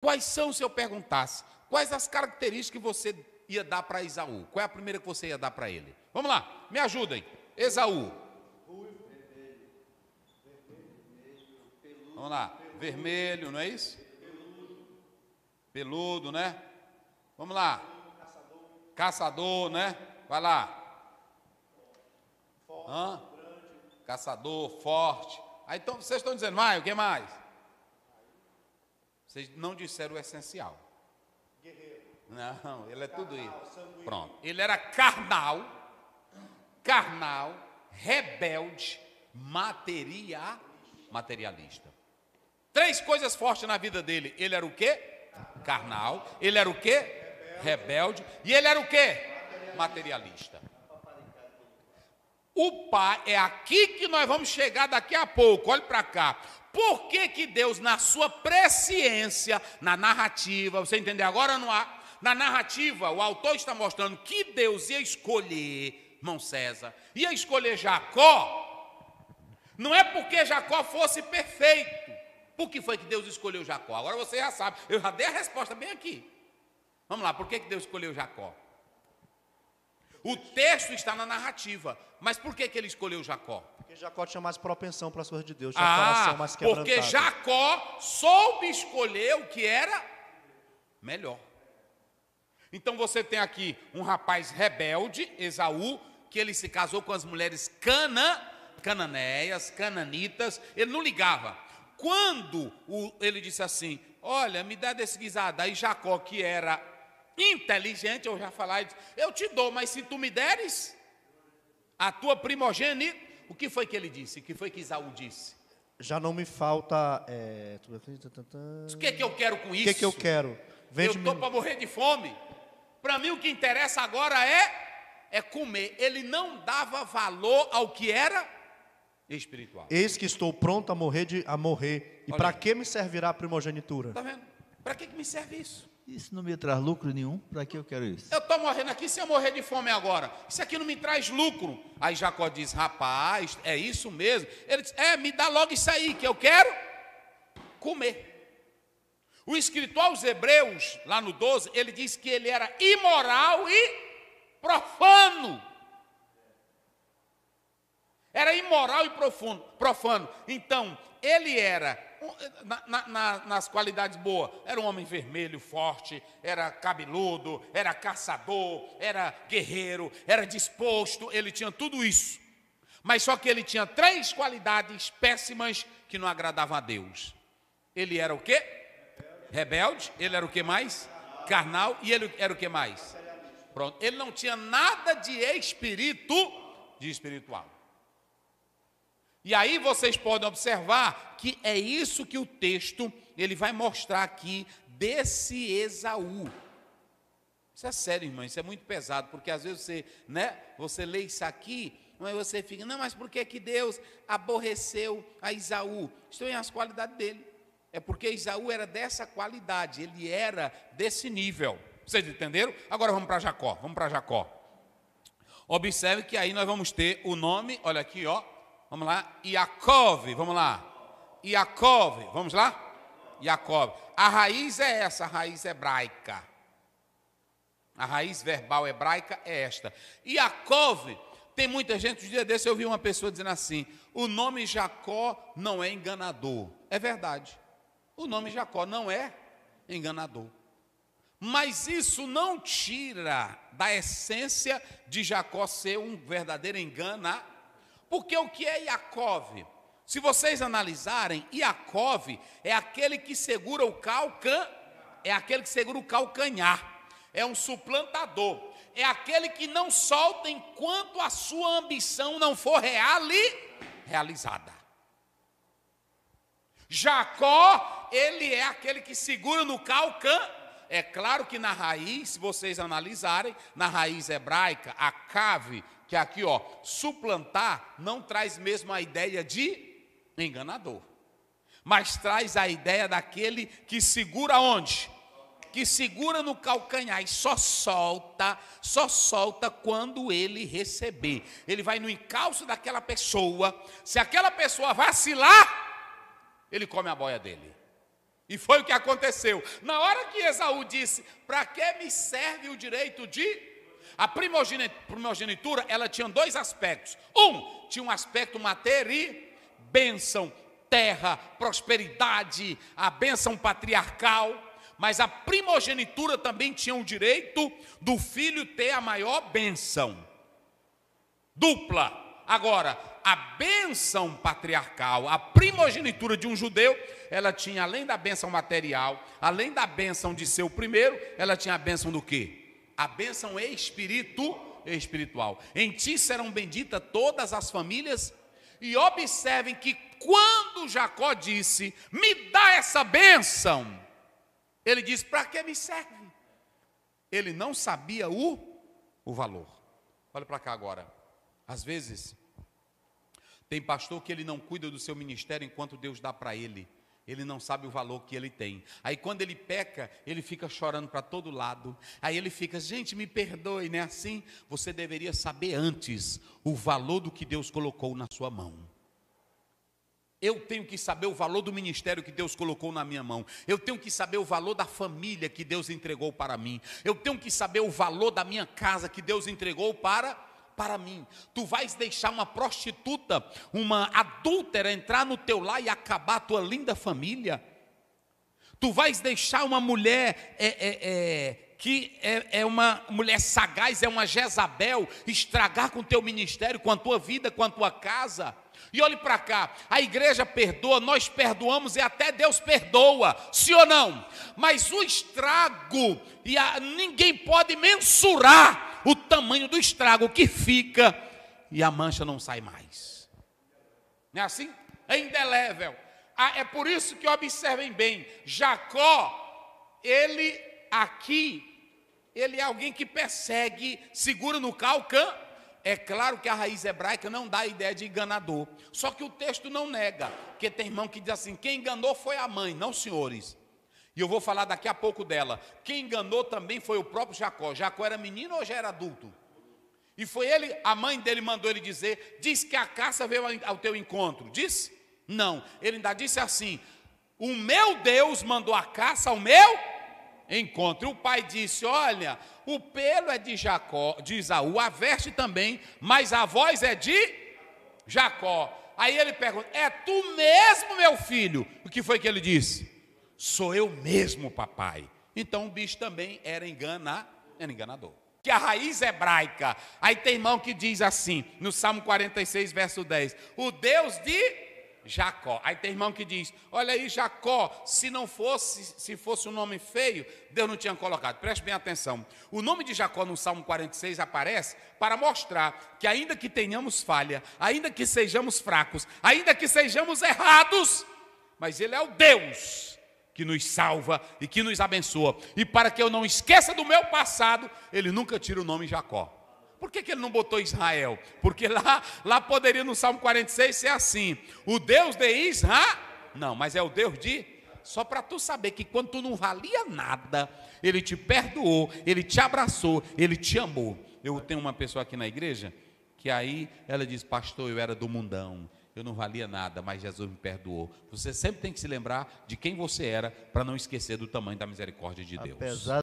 Quais são, se eu perguntasse, quais as características que você ia dar para Esaú? Qual é a primeira que você ia dar para ele? Vamos lá, me ajudem. Esaú. Vamos lá, vermelho, não é isso? Peludo, né? Vamos lá. Caçador, né? Vai lá. Hã? Caçador, forte. Aí então, vocês estão dizendo, vai, o que mais? Vocês não disseram o essencial. Guerreiro. Não, ele é carnal, tudo isso. Sanguíneo. Pronto. Ele era carnal, carnal, rebelde, materia, materialista. Três coisas fortes na vida dele. Ele era o quê? Carnal. Ele era o quê? Rebelde. E ele era o quê? Materialista. O pai, é aqui que nós vamos chegar daqui a pouco. Olhe para cá. Por que, que Deus, na sua presciência, na narrativa, você entendeu agora não há? Na narrativa, o autor está mostrando que Deus ia escolher, irmão César, ia escolher Jacó, não é porque Jacó fosse perfeito. Por que foi que Deus escolheu Jacó? Agora você já sabe, eu já dei a resposta bem aqui. Vamos lá, por que, que Deus escolheu Jacó? O texto está na narrativa. Mas por que, que ele escolheu Jacó? Porque Jacó tinha mais propensão para as coisas de Deus, tinha ah, coração mais Porque Jacó soube escolher o que era melhor. Então você tem aqui um rapaz rebelde, Esaú, que ele se casou com as mulheres cana, cananeias, cananitas, ele não ligava. Quando o, ele disse assim: Olha, me dá desse guisado. Aí Jacó, que era inteligente, eu já falar, eu te dou, mas se tu me deres, a tua primogênita, o que foi que ele disse? O que foi que Isaú disse? Já não me falta. É... O que é que eu quero com isso? O que é que eu quero? Vende eu estou para morrer de fome. Para mim o que interessa agora é é comer. Ele não dava valor ao que era espiritual. Eis que estou pronto a morrer de, a morrer. E para que me servirá a primogenitura? Tá vendo? Para que, que me serve isso? Isso não me traz lucro nenhum, para que eu quero isso? Eu estou morrendo aqui, se eu morrer de fome agora, isso aqui não me traz lucro. Aí Jacó diz: Rapaz, é isso mesmo? Ele diz: É, me dá logo isso aí, que eu quero comer. O escritor aos Hebreus, lá no 12, ele diz que ele era imoral e profano. Era imoral e profundo, profano. Então, ele era na, na, na, nas qualidades boas, era um homem vermelho, forte, era cabeludo, era caçador, era guerreiro, era disposto, ele tinha tudo isso. Mas só que ele tinha três qualidades péssimas que não agradavam a Deus. Ele era o quê? Rebelde. Ele era o que mais? Carnal. E ele era o que mais? Pronto. Ele não tinha nada de espírito, de espiritual. E aí vocês podem observar que é isso que o texto ele vai mostrar aqui desse Esaú. Isso é sério, irmão, isso é muito pesado, porque às vezes você, né, você lê isso aqui, mas você fica, não, mas por que, que Deus aborreceu a Esaú? Isso é as qualidades dele. É porque Esaú era dessa qualidade, ele era desse nível. Vocês entenderam? Agora vamos para Jacó, vamos para Jacó. Observe que aí nós vamos ter o nome, olha aqui, ó, Vamos lá. Yaakov, vamos lá. Yaakov, vamos lá? Jacob. A raiz é essa, a raiz hebraica. A raiz verbal hebraica é esta. Jacob, tem muita gente, um dia desse eu vi uma pessoa dizendo assim: o nome Jacó não é enganador. É verdade. O nome Jacó não é enganador. Mas isso não tira da essência de Jacó ser um verdadeiro enganador. Porque o que é Yaakov? Se vocês analisarem, Yaakov é aquele que segura o calcan, é aquele que segura o calcanhar. É um suplantador. É aquele que não solta enquanto a sua ambição não for reali, realizada. Jacó, ele é aquele que segura no calcanhar. É claro que na raiz, se vocês analisarem, na raiz hebraica, a cave que aqui, ó, suplantar não traz mesmo a ideia de enganador, mas traz a ideia daquele que segura onde? Que segura no calcanhar e só solta, só solta quando ele receber. Ele vai no encalço daquela pessoa. Se aquela pessoa vacilar, ele come a boia dele. E foi o que aconteceu. Na hora que Esaú disse: Para que me serve o direito de a primogenitura, ela tinha dois aspectos. Um, tinha um aspecto material, e bênção, terra, prosperidade, a bênção patriarcal. Mas a primogenitura também tinha o direito do filho ter a maior bênção. Dupla. Agora, a bênção patriarcal, a primogenitura de um judeu, ela tinha, além da bênção material, além da bênção de ser o primeiro, ela tinha a bênção do quê? A bênção é espírito espiritual. Em ti serão benditas todas as famílias. E observem que quando Jacó disse: "Me dá essa bênção", ele disse: "Para que me serve?" Ele não sabia o o valor. Olha para cá agora. Às vezes tem pastor que ele não cuida do seu ministério enquanto Deus dá para ele ele não sabe o valor que ele tem. Aí quando ele peca, ele fica chorando para todo lado. Aí ele fica, gente, me perdoe, né? Assim, você deveria saber antes o valor do que Deus colocou na sua mão. Eu tenho que saber o valor do ministério que Deus colocou na minha mão. Eu tenho que saber o valor da família que Deus entregou para mim. Eu tenho que saber o valor da minha casa que Deus entregou para mim para mim. Tu vais deixar uma prostituta, uma adúltera entrar no teu lar e acabar a tua linda família? Tu vais deixar uma mulher é, é, é, que é, é uma mulher sagaz, é uma Jezabel, estragar com o teu ministério, com a tua vida, com a tua casa? E olhe para cá, a igreja perdoa, nós perdoamos e até Deus perdoa, sim ou não? Mas o estrago, e a, ninguém pode mensurar o tamanho do estrago que fica e a mancha não sai mais. Não é assim? É indelével. Ah, é por isso que observem bem, Jacó, ele aqui, ele é alguém que persegue, segura no calcão. É claro que a raiz hebraica não dá a ideia de enganador. Só que o texto não nega, porque tem irmão que diz assim: quem enganou foi a mãe, não senhores. E eu vou falar daqui a pouco dela. Quem enganou também foi o próprio Jacó. Jacó era menino ou já era adulto? E foi ele, a mãe dele mandou ele dizer: Diz que a caça veio ao teu encontro. Diz? Não. Ele ainda disse assim: O meu Deus mandou a caça ao meu encontro. E o pai disse: Olha, o pelo é de Jacó, de Isaú, a veste também, mas a voz é de Jacó. Aí ele pergunta: É tu mesmo, meu filho? O que foi que ele disse? Sou eu mesmo, papai. Então o bicho também era, engana, era enganador. Que a raiz hebraica. Aí tem irmão que diz assim, no Salmo 46, verso 10: O Deus de Jacó. Aí tem irmão que diz: Olha aí, Jacó, se não fosse, se fosse um nome feio, Deus não tinha colocado. Preste bem atenção. O nome de Jacó no Salmo 46 aparece para mostrar que, ainda que tenhamos falha, ainda que sejamos fracos, ainda que sejamos errados, mas Ele é o Deus que nos salva e que nos abençoa. E para que eu não esqueça do meu passado, ele nunca tira o nome Jacó. Por que, que ele não botou Israel? Porque lá, lá poderia no Salmo 46 ser assim: o Deus de Israel. Não, mas é o Deus de. Só para tu saber que quando tu não valia nada, ele te perdoou, ele te abraçou, ele te amou. Eu tenho uma pessoa aqui na igreja que aí ela diz: Pastor, eu era do mundão, eu não valia nada, mas Jesus me perdoou. Você sempre tem que se lembrar de quem você era para não esquecer do tamanho da misericórdia de Deus.